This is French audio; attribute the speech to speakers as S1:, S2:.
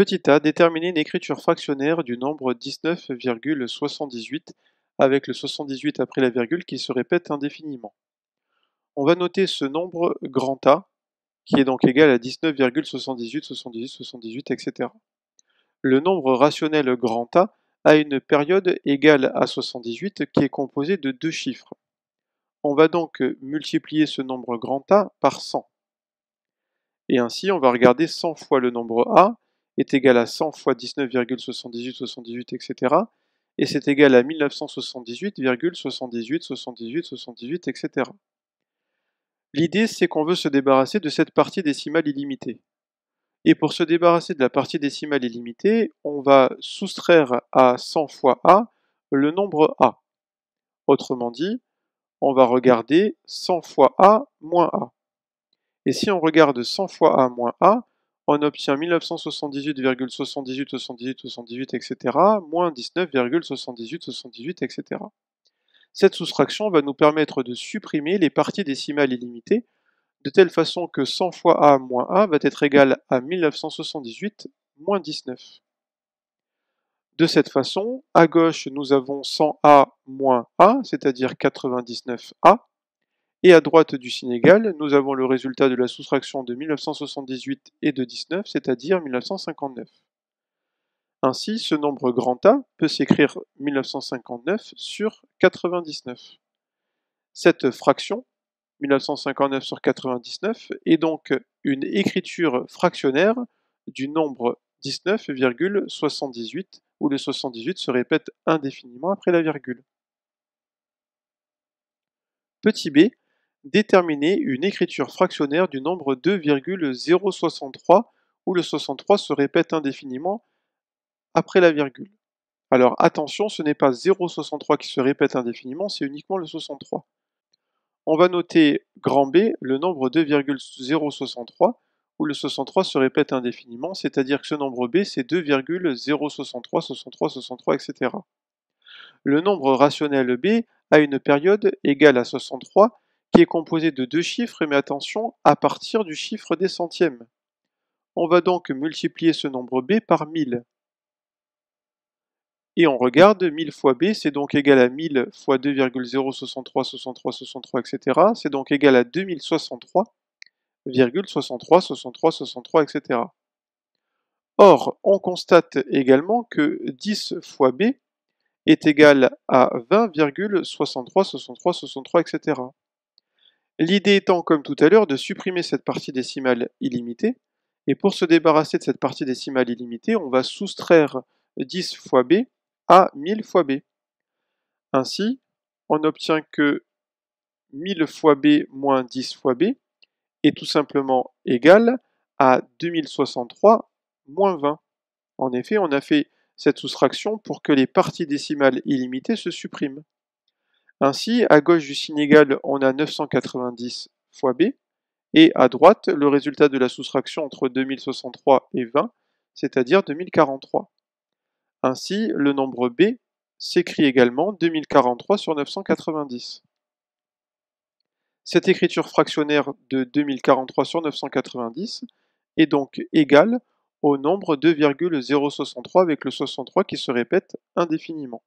S1: Petit a, déterminer une écriture fractionnaire du nombre 19,78 avec le 78 après la virgule qui se répète indéfiniment. On va noter ce nombre grand A qui est donc égal à 19,78, 78, 78, etc. Le nombre rationnel grand A a une période égale à 78 qui est composée de deux chiffres. On va donc multiplier ce nombre grand A par 100. Et ainsi, on va regarder 100 fois le nombre A est égal à 100 fois 19,7878, etc. Et c'est égal à 1978,787878, etc. L'idée, c'est qu'on veut se débarrasser de cette partie décimale illimitée. Et pour se débarrasser de la partie décimale illimitée, on va soustraire à 100 fois a le nombre a. Autrement dit, on va regarder 100 fois a moins a. Et si on regarde 100 fois a moins a, on obtient 1978,78,78,78, etc., moins 19,78,78, etc. Cette soustraction va nous permettre de supprimer les parties décimales illimitées, de telle façon que 100 fois a moins a va être égal à 1978 moins 19. De cette façon, à gauche, nous avons 100a moins a, c'est-à-dire 99a, et à droite du Sénégal, nous avons le résultat de la soustraction de 1978 et de 19, c'est-à-dire 1959. Ainsi, ce nombre grand A peut s'écrire 1959 sur 99. Cette fraction, 1959 sur 99, est donc une écriture fractionnaire du nombre 19,78, où le 78 se répète indéfiniment après la virgule. Petit b déterminer une écriture fractionnaire du nombre 2,063 où le 63 se répète indéfiniment après la virgule. Alors attention, ce n'est pas 0,63 qui se répète indéfiniment, c'est uniquement le 63. On va noter grand B, le nombre 2,063, où le 63 se répète indéfiniment, c'est-à-dire que ce nombre B, c'est 2,063, 63, 63, etc. Le nombre rationnel B a une période égale à 63 qui est composé de deux chiffres, mais attention, à partir du chiffre des centièmes. On va donc multiplier ce nombre b par 1000. Et on regarde, 1000 fois b, c'est donc égal à 1000 fois 2,063, 63, 63, etc. C'est donc égal à 2063, 63, 63, 63, etc. Or, on constate également que 10 fois b est égal à 20,63, 63, 63, etc. L'idée étant, comme tout à l'heure, de supprimer cette partie décimale illimitée. Et pour se débarrasser de cette partie décimale illimitée, on va soustraire 10 fois b à 1000 fois b. Ainsi, on obtient que 1000 fois b moins 10 fois b est tout simplement égal à 2063 moins 20. En effet, on a fait cette soustraction pour que les parties décimales illimitées se suppriment. Ainsi, à gauche du signe égal, on a 990 fois B, et à droite, le résultat de la soustraction entre 2063 et 20, c'est-à-dire 2043. Ainsi, le nombre B s'écrit également 2043 sur 990. Cette écriture fractionnaire de 2043 sur 990 est donc égale au nombre 2,063 avec le 63 qui se répète indéfiniment.